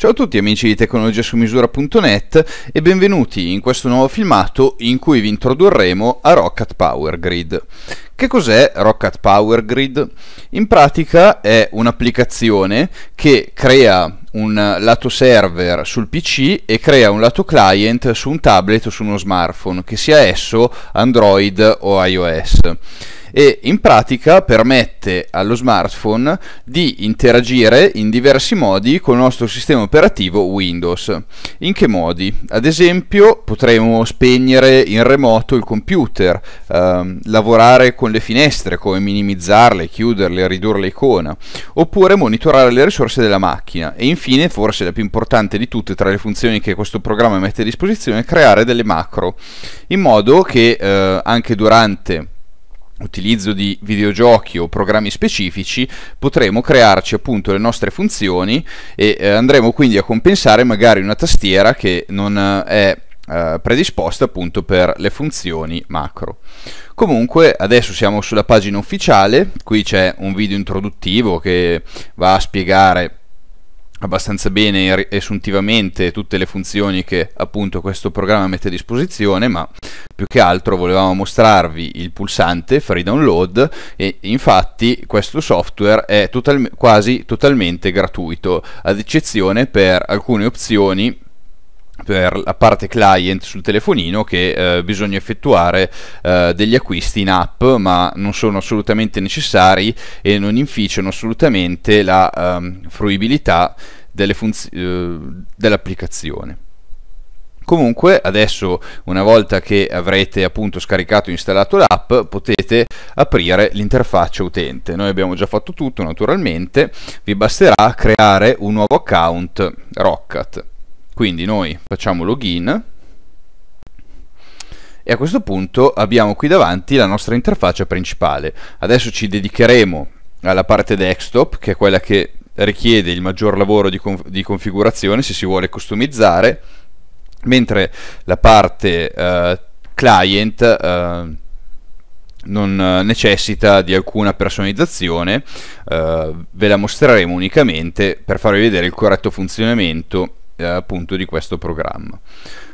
Ciao a tutti amici di tecnologiasumisura.net e benvenuti in questo nuovo filmato in cui vi introdurremo a Rocket Power Grid. Che cos'è Rocket Power Grid? In pratica è un'applicazione che crea un lato server sul PC e crea un lato client su un tablet o su uno smartphone, che sia esso Android o iOS e in pratica permette allo smartphone di interagire in diversi modi con il nostro sistema operativo Windows. In che modi? Ad esempio potremo spegnere in remoto il computer, ehm, lavorare con le finestre, come minimizzarle, chiuderle, ridurre l'icona, oppure monitorare le risorse della macchina e infine, forse la più importante di tutte tra le funzioni che questo programma mette a disposizione, creare delle macro, in modo che eh, anche durante utilizzo di videogiochi o programmi specifici potremo crearci appunto le nostre funzioni e eh, andremo quindi a compensare magari una tastiera che non eh, è eh, predisposta appunto per le funzioni macro comunque adesso siamo sulla pagina ufficiale qui c'è un video introduttivo che va a spiegare abbastanza bene assuntivamente tutte le funzioni che appunto questo programma mette a disposizione, ma più che altro volevamo mostrarvi il pulsante free download e infatti questo software è total quasi totalmente gratuito, ad eccezione per alcune opzioni per la parte client sul telefonino che eh, bisogna effettuare eh, degli acquisti in app, ma non sono assolutamente necessari e non inficiano assolutamente la ehm, fruibilità funzi- eh, dell'applicazione. Comunque adesso una volta che avrete appunto scaricato e installato l'app potete aprire l'interfaccia utente. Noi abbiamo già fatto tutto naturalmente, vi basterà creare un nuovo account Rocket. Quindi noi facciamo login e a questo punto abbiamo qui davanti la nostra interfaccia principale. Adesso ci dedicheremo alla parte desktop, che è quella che richiede il maggior lavoro di, conf di configurazione se si vuole customizzare, mentre la parte eh, client eh, non necessita di alcuna personalizzazione, eh, ve la mostreremo unicamente per farvi vedere il corretto funzionamento eh, appunto di questo programma.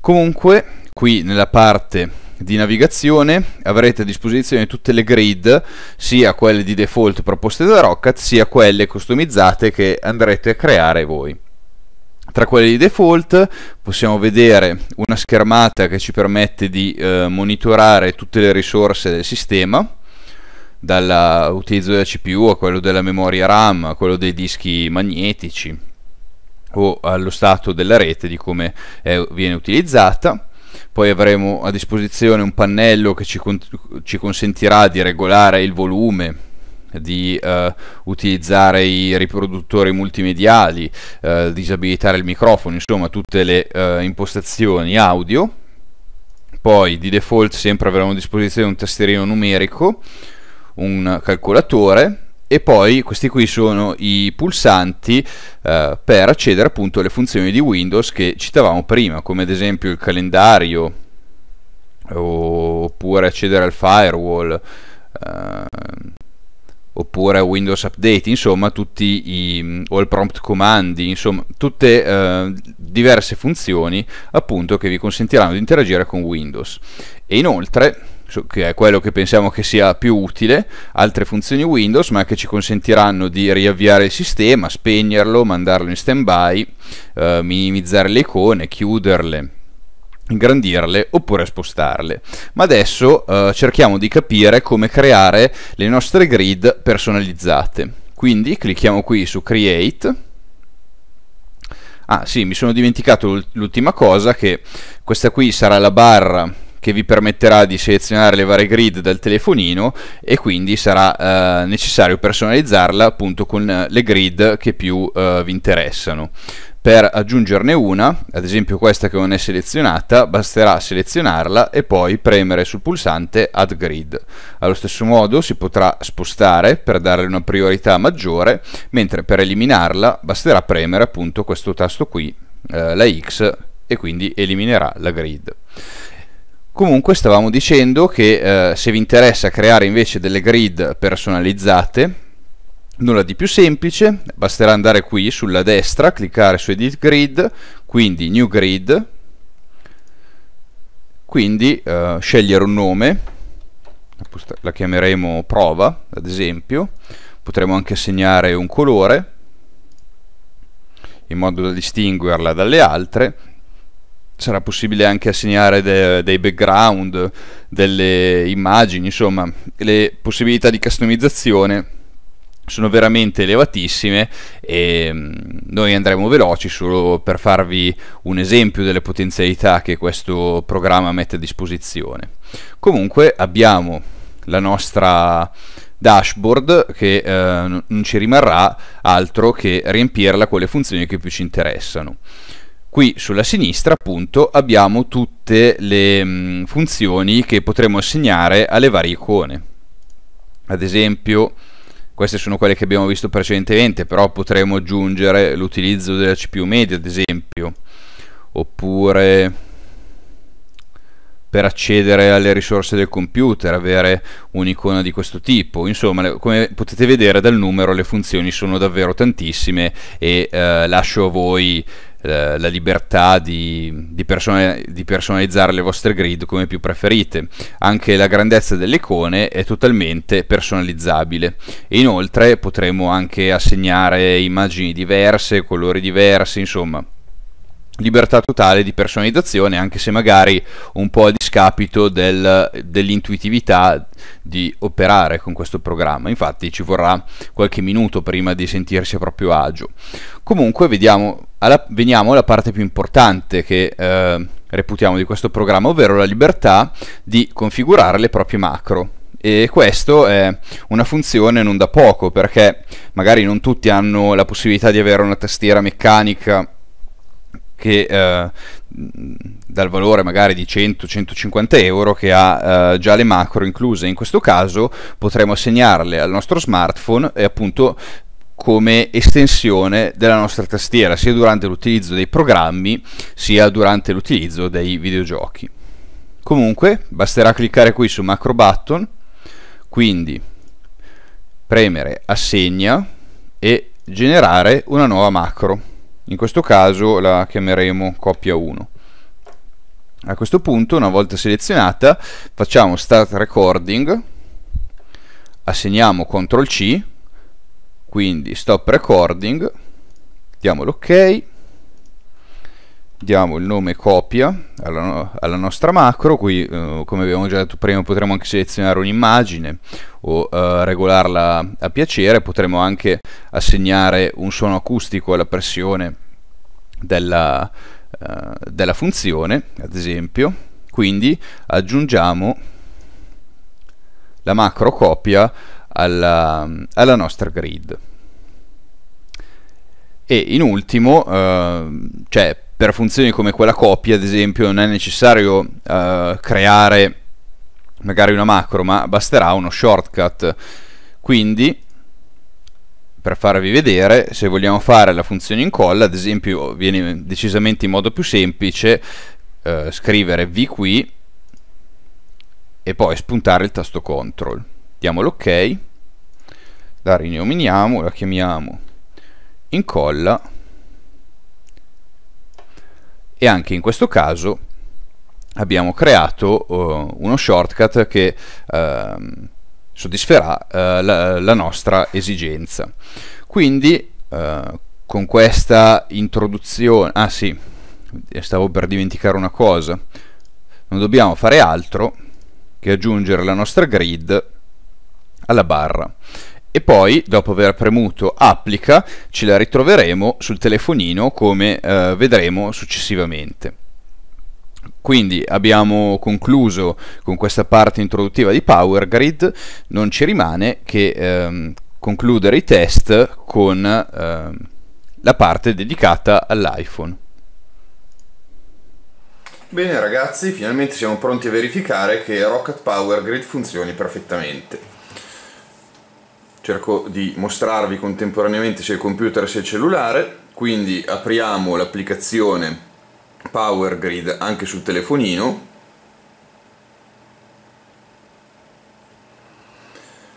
Comunque qui nella parte di navigazione avrete a disposizione tutte le grid, sia quelle di default proposte da Rocket, sia quelle customizzate che andrete a creare voi. Tra quelle di default possiamo vedere una schermata che ci permette di eh, monitorare tutte le risorse del sistema, dall'utilizzo della CPU a quello della memoria RAM, a quello dei dischi magnetici, o allo stato della rete di come è, eh, viene utilizzata poi avremo a disposizione un pannello che ci, con ci consentirà di regolare il volume di eh, utilizzare i riproduttori multimediali, eh, disabilitare il microfono, insomma tutte le eh, impostazioni audio. Poi di default sempre avremo a disposizione un tastierino numerico, un calcolatore, e poi questi qui sono i pulsanti eh, per accedere appunto alle funzioni di Windows che citavamo prima, come ad esempio il calendario oppure accedere al firewall eh, oppure Windows Update, insomma tutti i o il prompt comandi, insomma tutte eh, diverse funzioni appunto che vi consentiranno di interagire con Windows. E inoltre che è quello che pensiamo che sia più utile, altre funzioni Windows, ma che ci consentiranno di riavviare il sistema, spegnerlo, mandarlo in stand-by, eh, minimizzare le icone, chiuderle, ingrandirle oppure spostarle. Ma adesso eh, cerchiamo di capire come creare le nostre grid personalizzate. Quindi clicchiamo qui su Create. Ah sì, mi sono dimenticato l'ultima cosa che questa qui sarà la barra che vi permetterà di selezionare le varie grid dal telefonino e quindi sarà eh, necessario personalizzarla appunto con eh, le grid che più eh, vi interessano. Per aggiungerne una, ad esempio questa che non è selezionata, basterà selezionarla e poi premere sul pulsante Add Grid. Allo stesso modo si potrà spostare per darle una priorità maggiore, mentre per eliminarla basterà premere appunto questo tasto qui, eh, la X, e quindi eliminerà la grid. Comunque stavamo dicendo che eh, se vi interessa creare invece delle grid personalizzate, nulla di più semplice, basterà andare qui sulla destra, cliccare su Edit Grid, quindi New Grid, quindi eh, scegliere un nome, la chiameremo prova ad esempio, potremo anche assegnare un colore in modo da distinguerla dalle altre sarà possibile anche assegnare de- dei background, delle immagini, insomma le possibilità di customizzazione sono veramente elevatissime e mm, noi andremo veloci solo per farvi un esempio delle potenzialità che questo programma mette a disposizione. Comunque abbiamo la nostra dashboard che eh, non ci rimarrà altro che riempirla con le funzioni che più ci interessano. Qui sulla sinistra appunto abbiamo tutte le mh, mm, funzioni che potremo assegnare alle varie icone. Ad esempio queste sono quelle che abbiamo visto precedentemente, però potremo aggiungere l'utilizzo della CPU media ad esempio, oppure per accedere alle risorse del computer, avere un'icona di questo tipo. Insomma, come potete vedere dal numero le funzioni sono davvero tantissime e eh, lascio a voi la libertà di, di, person- di, personalizzare le vostre grid come più preferite. Anche la grandezza delle icone è totalmente personalizzabile. inoltre potremo anche assegnare immagini diverse, colori diversi, insomma libertà totale di personalizzazione anche se magari un po' a discapito del, dell'intuitività di operare con questo programma infatti ci vorrà qualche minuto prima di sentirsi a proprio agio comunque vediamo alla, veniamo alla parte più importante che eh, reputiamo di questo programma, ovvero la libertà di configurare le proprie macro. E questo è una funzione non da poco, perché magari non tutti hanno la possibilità di avere una tastiera meccanica che eh, dal valore magari di 100-150 euro che ha eh, già le macro incluse in questo caso potremo assegnarle al nostro smartphone e appunto come estensione della nostra tastiera, sia durante l'utilizzo dei programmi, sia durante l'utilizzo dei videogiochi. Comunque, basterà cliccare qui su macro button, quindi premere assegna e generare una nuova macro. In questo caso la chiameremo coppia 1. A questo punto, una volta selezionata, facciamo start recording, assegniamo CTRL C quindi stop recording diamo l'ok diamo il nome copia alla, no alla nostra macro qui eh, come abbiamo già detto prima potremo anche selezionare un'immagine o eh, regolarla a piacere potremo anche assegnare un suono acustico alla pressione della, eh, della funzione ad esempio quindi aggiungiamo la macro copia alla, alla nostra grid. E in ultimo, eh, cioè, per funzioni come quella copia, ad esempio, non è necessario eh, creare magari una macro, ma basterà uno shortcut. Quindi, per farvi vedere, se vogliamo fare la funzione incolla, ad esempio, viene decisamente in modo più semplice eh, scrivere v qui e poi spuntare il tasto control. Diamo l'ok. OK la rinominiamo, la chiamiamo incolla e anche in questo caso abbiamo creato uh, uno shortcut che uh, soddisferà uh, la, la, nostra esigenza. Quindi eh, con questa introduzione... Ah sì, stavo per dimenticare una cosa. Non dobbiamo fare altro che aggiungere la nostra grid alla barra e poi dopo aver premuto applica ce la ritroveremo sul telefonino come eh, vedremo successivamente. Quindi abbiamo concluso con questa parte introduttiva di PowerGrid, non ci rimane che ehm, concludere i test con ehm, la parte dedicata all'iPhone. Bene ragazzi, finalmente siamo pronti a verificare che Rocket Power Grid funzioni perfettamente cerco di mostrarvi contemporaneamente sia il computer sia il cellulare quindi apriamo l'applicazione Power Grid anche sul telefonino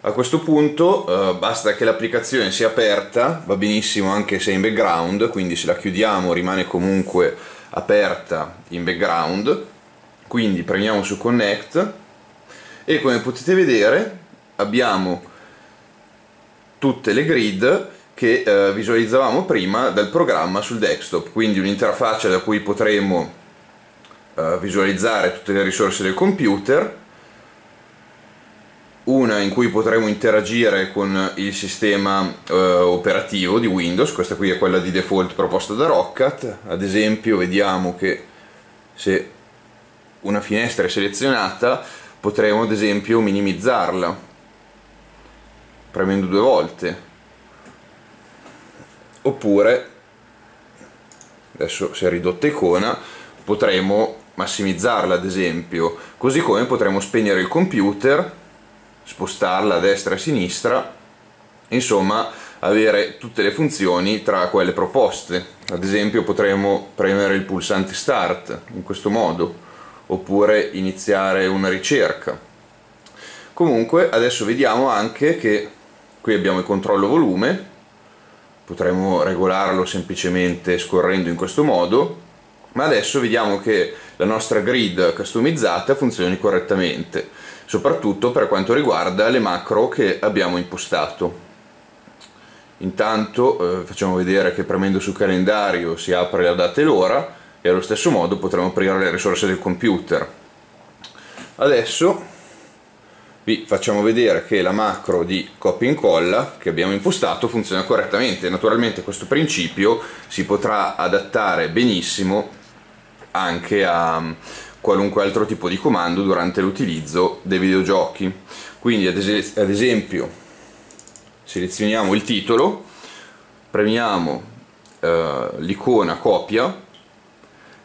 a questo punto eh, basta che l'applicazione sia aperta va benissimo anche se in background quindi se la chiudiamo rimane comunque aperta in background quindi premiamo su connect e come potete vedere abbiamo tutte le grid che eh, visualizzavamo prima dal programma sul desktop, quindi un'interfaccia da cui potremo eh, visualizzare tutte le risorse del computer, una in cui potremo interagire con il sistema eh, operativo di Windows, questa qui è quella di default proposta da Rocket, ad esempio vediamo che se una finestra è selezionata potremo ad esempio minimizzarla premendo due volte oppure adesso si è ridotta icona potremo massimizzarla ad esempio così come potremo spegnere il computer spostarla a destra e a sinistra insomma avere tutte le funzioni tra quelle proposte ad esempio potremo premere il pulsante start in questo modo oppure iniziare una ricerca comunque adesso vediamo anche che qui abbiamo il controllo volume potremmo regolarlo semplicemente scorrendo in questo modo ma adesso vediamo che la nostra grid customizzata funzioni correttamente soprattutto per quanto riguarda le macro che abbiamo impostato intanto eh, facciamo vedere che premendo sul calendario si apre la data e l'ora e allo stesso modo potremo aprire le risorse del computer adesso vi facciamo vedere che la macro di copia e incolla che abbiamo impostato funziona correttamente naturalmente questo principio si potrà adattare benissimo anche a mm, qualunque altro tipo di comando durante l'utilizzo dei videogiochi quindi ad, es ad esempio selezioniamo il titolo premiamo eh, l'icona copia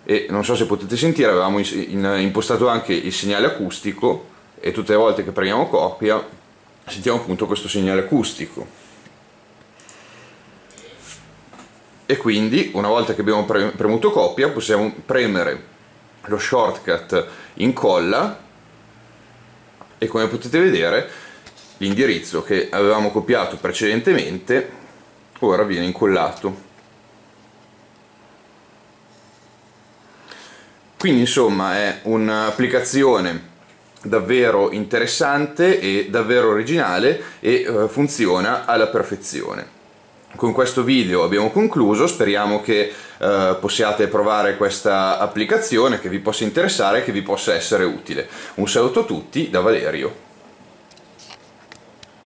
e non so se potete sentire avevamo impostato anche il segnale acustico e tutte le volte che premiamo coppia sentiamo appunto questo segnale acustico e quindi una volta che abbiamo premuto coppia possiamo premere lo shortcut incolla e come potete vedere l'indirizzo che avevamo copiato precedentemente ora viene incollato quindi insomma è un'applicazione davvero interessante e davvero originale e eh, funziona alla perfezione. Con questo video abbiamo concluso, speriamo che eh, possiate provare questa applicazione, che vi possa interessare, e che vi possa essere utile. Un saluto a tutti da Valerio.